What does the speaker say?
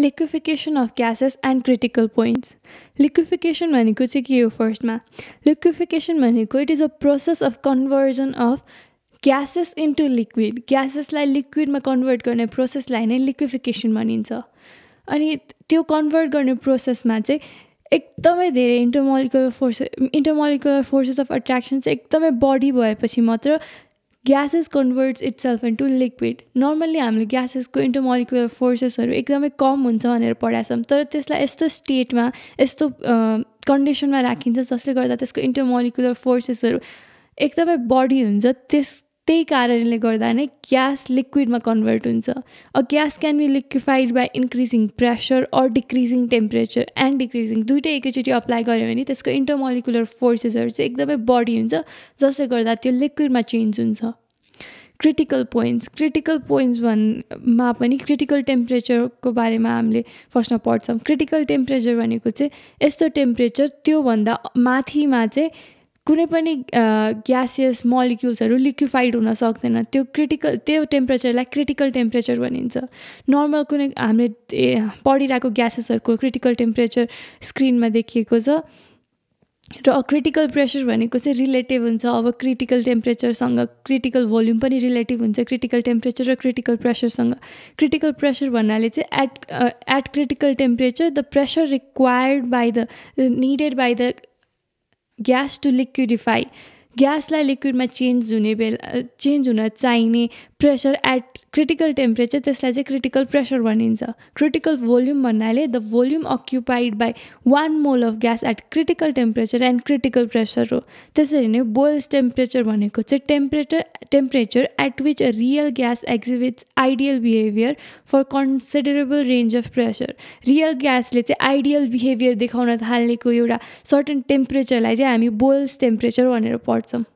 लिक्विफिकेसन of gases and critical points liquefaction भनेको चाहिँ के हो फर्स्टमा लिक्विफिकेसन भनेको it is a process of conversion of gases into liquid ग्यासेसलाई लिक्विडमा कन्भर्ट गर्ने प्रोसेसलाई नै लिक्विफिकेसन भनिन्छ अनि त्यो कन्भर्ट गर्ने प्रोसेसमा चाहिँ एकदमै धेरै intermolecular forces intermolecular forces of attraction चाहिँ एकदमै बढी भएपछि मात्र gases converts itself into liquid normally हामीले ग्यासेसको इन्टरमोलिकुलर फोर्सेसहरू एकदमै कम हुन्छ भनेर पढाएको छौँ तर त्यसलाई यस्तो स्टेटमा यस्तो कन्डिसनमा राखिन्छ जसले गर्दा त्यसको इन्टरमोलिकुलर फोर्सेसहरू एकदमै बढी हुन्छ त्यस त्यही कारणले गर्दा नै ग्यास लिक्विडमा कन्भर्ट हुन्छ a gas can be liquefied by increasing pressure or decreasing temperature and decreasing दुइटै एकैचोटि अप्लाई गऱ्यो भने त्यसको इन्टरमोलिकुलर फोर्सेसहरू चाहिँ एकदमै बढी हुन्छ जसले गर्दा त्यो लिक्विडमा चेन्ज हुन्छ क्रिटिकल पोइन्ट्स क्रिटिकल पोइन्ट्स भनमा पनि क्रिटिकल टेम्परेचरको बारेमा हामीले फर्स्टमा पढ्छौँ क्रिटिकल टेम्परेचर भनेको चाहिँ यस्तो टेम्परेचर त्योभन्दा माथिमा चाहिँ कुनै पनि ग्यासियस मलिक्युल्सहरू लिक्विफाइड हुन सक्दैन त्यो क्रिटिकल त्यो टेम्परेचरलाई क्रिटिकल टेम्परेचर भनिन्छ नर्मल कुनै हामीले पढिरहेको ग्यासेसहरूको क्रिटिकल टेम्परेचर स्क्रिनमा देखिएको छ र क्रिटिकल प्रेसर भनेको चाहिँ रिलेटिभ हुन्छ अब क्रिटिकल टेम्परेचरसँग क्रिटिकल भोल्युम पनि रिलेटिभ हुन्छ क्रिटिकल टेम्परेचर र क्रिटिकल प्रेसरसँग क्रिटिकल प्रेसर भन्नाले चाहिँ at at critical temperature the pressure required by the needed by the gas to liquidify ग्यासलाई लिक्विडमा चेन्ज हुने बेला चेन्ज हुन चाहिने प्रेसर एट क्रिटिकल टेम्परेचर त्यसलाई चाहिँ क्रिटिकल प्रेसर भनिन्छ क्रिटिकल भोल्युम भन्नाले the volume occupied by one mole of gas at critical temperature and critical pressure हो त्यसरी नै बोइल्स टेम्परेचर भनेको चाहिँ temperature temperature at which a real gas exhibits ideal behaviour for considerable range of pressure real ग्यासले चाहिँ ideal behaviour देखाउन थाल्नेको एउटा certain टेम्परेचरलाई चाहिँ हामी बोइल्स टेम्परेचर भनेर पढ्छ Forza.